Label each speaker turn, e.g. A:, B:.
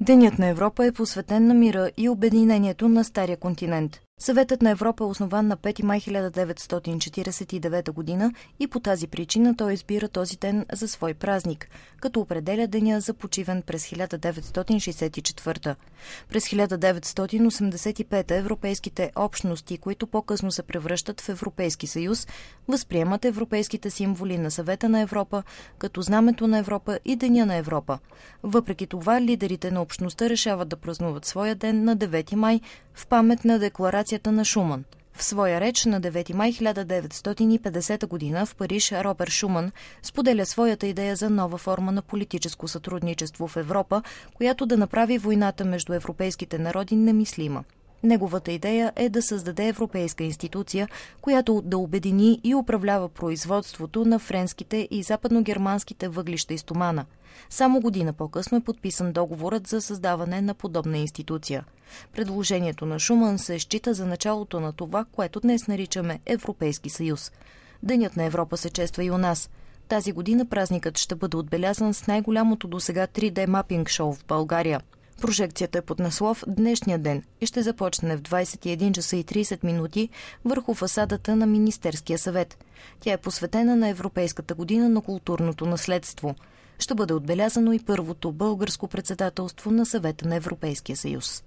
A: Денят на Европа е посветен на мира и обединението на Стария континент. Съветът на Европа е основан на 5 май 1949 година и по тази причина той избира този ден за свой празник, като определя деня за почивен през 1964. През 1985 европейските общности, които по-късно се превръщат в Европейски съюз, възприемат европейските символи на Съвета на Европа, като знамето на Европа и Деня на Европа. Въпреки това, лидерите на общността решават да празнуват своя ден на 9 май в памет на декларация администрацията на Шуман. В своя реч на 9 май 1950 г. в Париж Робер Шуман споделя своята идея за нова форма на политическо сътрудничество в Европа, която да направи войната между европейските народи немислима. Неговата идея е да създаде европейска институция, която да обедини и управлява производството на френските и западногерманските въглища и стомана. Само година по-късно е подписан договорът за създаване на подобна институция – Предложението на Шуман се счита за началото на това, което днес наричаме Европейски съюз. Денят на Европа се чества и у нас – тази година празникът ще бъде отбелязан с най-голямото до сега 3D мапинг шоу в България. Прожекцията е под наслов «Днешния ден» и ще започне в 21 часа и 30 минути върху фасадата на Министерския съвет. Тя е посветена на Европейската година на културното наследство. Ще бъде отбелязано и първото българско председателство на съвета на Европейския съюз.